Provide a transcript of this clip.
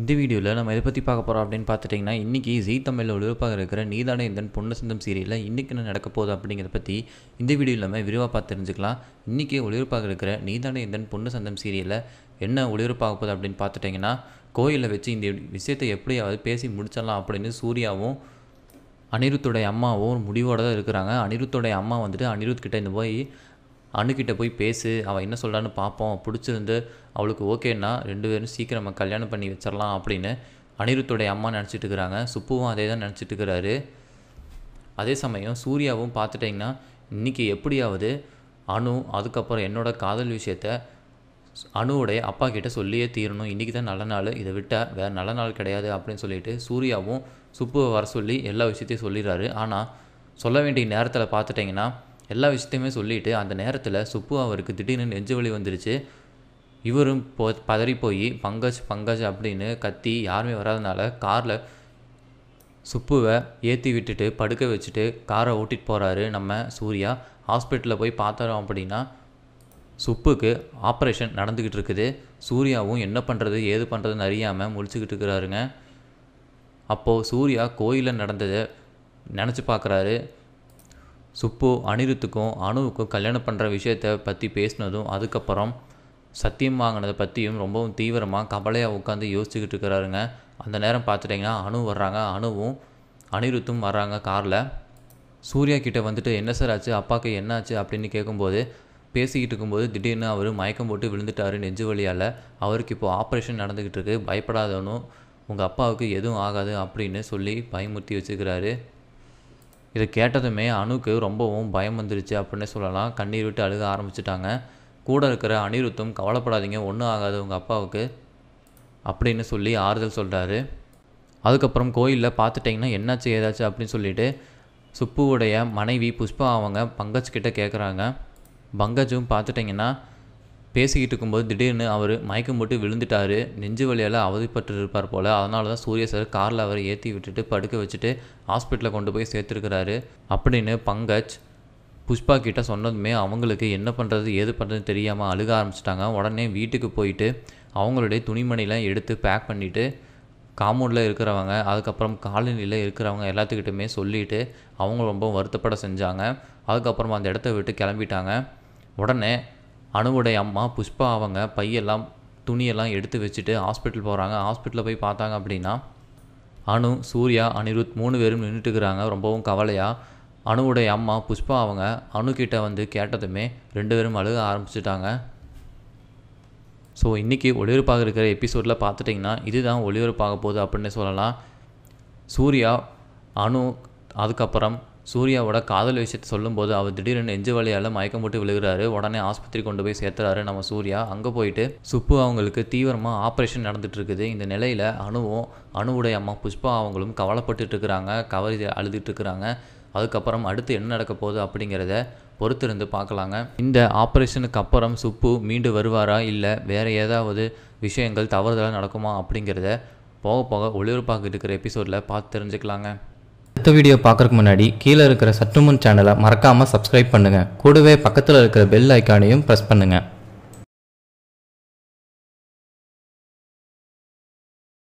இந்த வீடியோவில் நம்ம எதை பற்றி பார்க்க போகிறோம் அப்படின்னு பார்த்துட்டிங்கன்னா இன்றைக்கி ஜி தமிழில் ஒளிபரப்பாக இருக்கிற நீதான இந்தன் பொண்ணு சீரியலில் இன்றைக்கி என்ன நடக்க போகுது அப்படிங்கிறத பற்றி இந்த வீடியோவில் நம்ம விரிவாக பார்த்து தெரிஞ்சுக்கலாம் இன்றைக்கி ஒளிபரப்பாக இருக்கிற நீதான இந்தன் பொன்னசந்தம் சந்தம் சீரியலில் என்ன ஒளிபரப்பாக போகுது அப்படின்னு பார்த்துட்டிங்கன்னா கோயிலில் வச்சு இந்த விஷயத்தை எப்படியாவது பேசி முடிச்சிடலாம் அப்படின்னு சூர்யாவும் அனிருத்துடைய அம்மாவும் முடிவோடு தான் இருக்கிறாங்க அனிருத்துடைய அம்மா வந்துட்டு அனிருத் கிட்டே இந்த போய் அணுக்கிட்ட போய் பேசு அவள் என்ன சொல்கிறான்னு பார்ப்போம் பிடிச்சிருந்து அவளுக்கு ஓகேன்னா ரெண்டு பேரும் சீக்கிரம் கல்யாணம் பண்ணி வச்சிடலாம் அப்படின்னு அனிருத்துடைய அம்மா நினச்சிட்டு இருக்கிறாங்க சுப்புவும் அதே தான் நினச்சிட்டு இருக்கிறாரு அதே சமயம் சூர்யாவும் பார்த்துட்டிங்கன்னா இன்றைக்கி எப்படியாவது அணு அதுக்கப்புறம் என்னோடய காதல் விஷயத்த அணுவுடைய அப்பா கிட்டே சொல்லியே தீரணும் இன்றைக்கி தான் நல்ல நாள் இதை விட்டால் வேறு நல்ல நாள் கிடையாது அப்படின்னு சொல்லிட்டு சூர்யாவும் சுப்புவை வர சொல்லி எல்லா விஷயத்தையும் சொல்லிடுறாரு ஆனால் சொல்ல வேண்டிய நேரத்தில் பார்த்துட்டிங்கன்னா எல்லா விஷயத்தையுமே சொல்லிவிட்டு அந்த நேரத்தில் சுப்பு அவருக்கு திடீர்னு நெஞ்சு வலி வந்துருச்சு இவரும் போ பதறி போய் பங்கஜ் பங்கஜ் அப்படின்னு கத்தி யாருமே வராதனால காரில் சுப்புவை ஏற்றி விட்டுட்டு படுக்க வச்சுட்டு காரை ஓட்டிகிட்டு போகிறாரு நம்ம சூர்யா ஹாஸ்பிட்டலில் போய் பார்த்தோம் அப்படின்னா சுப்புக்கு ஆப்ரேஷன் நடந்துக்கிட்டு இருக்குது சூர்யாவும் என்ன பண்ணுறது ஏது பண்ணுறதுன்னு அறியாமல் முழிச்சுக்கிட்டு இருக்கிறாருங்க அப்போது சூர்யா கோயிலில் நடந்ததை நினச்சி பார்க்குறாரு சுப்பு அனிருத்துக்கும் அணுவுக்கும் கல்யாணம் பண்ணுற விஷயத்தை பற்றி பேசினதும் அதுக்கப்புறம் சத்தியம் வாங்கினதை பற்றியும் ரொம்பவும் தீவிரமாக கவலையாக உட்காந்து யோசிச்சுக்கிட்டு இருக்கிறாருங்க அந்த நேரம் பார்த்துட்டிங்கன்னா அணு வர்றாங்க அணுவும் அனிருத்தும் வர்றாங்க காரில் சூர்யா கிட்டே வந்துட்டு என்ன சார் ஆச்சு அப்பாவுக்கு என்ன ஆச்சு அப்படின்னு கேட்கும்போது பேசிக்கிட்டு இருக்கும்போது திடீர்னு அவர் மயக்கம் போட்டு விழுந்துட்டாரு நெஞ்சு வழியால் அவருக்கு இப்போது ஆப்ரேஷன் நடந்துக்கிட்டு இருக்கு பயப்படாதவனும் உங்கள் அப்பாவுக்கு எதுவும் ஆகாது அப்படின்னு சொல்லி பயமுறுத்தி வச்சுக்கிறாரு இதை கேட்டதுமே அணுக்கு ரொம்பவும் பயம் வந்துருச்சு அப்படின்னு சொல்லலாம் கண்ணீர் விட்டு அழுக ஆரம்பிச்சிட்டாங்க கூட இருக்கிற அனிருத்தும் கவலைப்படாதீங்க ஒன்றும் ஆகாது உங்கள் அப்பாவுக்கு அப்படின்னு சொல்லி ஆறுதல் சொல்கிறாரு அதுக்கப்புறம் கோயிலில் பார்த்துட்டிங்கன்னா என்னாச்சு ஏதாச்சு அப்படின்னு சொல்லிட்டு சுப்புவுடைய மனைவி புஷ்பா அவங்க பங்கஜ் கிட்டே கேட்குறாங்க பங்கஜும் பார்த்துட்டிங்கன்னா பேசிக்கிட்டு இருக்கும்போது திடீர்னு அவர் மயக்கம் போட்டு விழுந்துட்டார் நெஞ்சு வழியால் அவதிப்பட்டு இருப்பார் போல் அதனால தான் சூரிய சார் காரில் அவரை ஏற்றி விட்டுட்டு படுக்க வச்சுட்டு ஹாஸ்பிட்டலில் கொண்டு போய் சேர்த்துருக்கிறாரு அப்படின்னு பங்கஜ் புஷ்பா கிட்டே சொன்னதுமே அவங்களுக்கு என்ன பண்ணுறது ஏது பண்ணுறதுன்னு தெரியாமல் அழுக ஆரம்பிச்சிட்டாங்க உடனே வீட்டுக்கு போயிட்டு அவங்களுடைய துணிமணிலாம் எடுத்து பேக் பண்ணிவிட்டு காம்பவுண்டில் இருக்கிறவங்க அதுக்கப்புறம் காலனியில் இருக்கிறவங்க எல்லாத்துக்கிட்டுமே சொல்லிவிட்டு அவங்க ரொம்ப வருத்தப்பட செஞ்சாங்க அதுக்கப்புறம் அந்த இடத்த விட்டு கிளம்பிட்டாங்க உடனே அணுவுடைய அம்மா புஷ்பா அவங்க பையெல்லாம் துணியெல்லாம் எடுத்து வச்சுட்டு ஹாஸ்பிட்டல் போகிறாங்க ஹாஸ்பிட்டலில் போய் பார்த்தாங்க அப்படின்னா அணு சூர்யா அனிருத் மூணு பேரும் நின்றுட்டுக்கிறாங்க ரொம்பவும் கவலையாக அணுவுடைய அம்மா புஷ்பா அவங்க அணுக்கிட்ட வந்து கேட்டதுமே ரெண்டு பேரும் அழுக ஆரம்பிச்சிட்டாங்க ஸோ இன்றைக்கி ஒளிபரப்பாக இருக்கிற எபிசோடில் பார்த்துட்டிங்கன்னா இதுதான் ஒளிபரப்பாக போகுது அப்படின்னு சொல்லலாம் சூர்யா அணு அதுக்கப்புறம் சூர்யாவோட காதல் விஷயத்தை சொல்லும்போது அவர் திடீர்னு நெஞ்சு வழியால் மயக்கம் போட்டு விழுகிறாரு உடனே ஆஸ்பத்திரி கொண்டு போய் சேர்த்துறாரு நம்ம சூர்யா அங்கே போயிட்டு சுப்பு அவங்களுக்கு தீவிரமாக ஆப்ரேஷன் நடந்துட்டு இருக்குது இந்த நிலையில் அணுவும் அணுவுடைய அம்மா புஷ்பா அவங்களும் கவலைப்பட்டு இருக்கிறாங்க கவரி அழுதுட்டு இருக்கிறாங்க அதுக்கப்புறம் அடுத்து என்ன நடக்க போகுது அப்படிங்கிறத பொறுத்திருந்து பார்க்கலாங்க இந்த ஆப்ரேஷனுக்கு அப்புறம் சுப்பு மீண்டு வருவாரா இல்லை வேறு ஏதாவது விஷயங்கள் தவறுதலாக நடக்குமா அப்படிங்கிறத போக போக ஒளிபரப்பாக இருக்கிற எபிசோடில் பார்த்து தெரிஞ்சுக்கலாங்க அடுத்த வீடியோ பார்க்குறதுக்கு முன்னாடி கீழே இருக்கிற சற்றுமுன் சேனலை மறக்காமல் சப்ஸ்கிரைப் பண்ணுங்கள் கூடவே பக்கத்தில் இருக்கிற பெல் ஐக்கானையும் ப்ரெஸ் பண்ணுங்கள்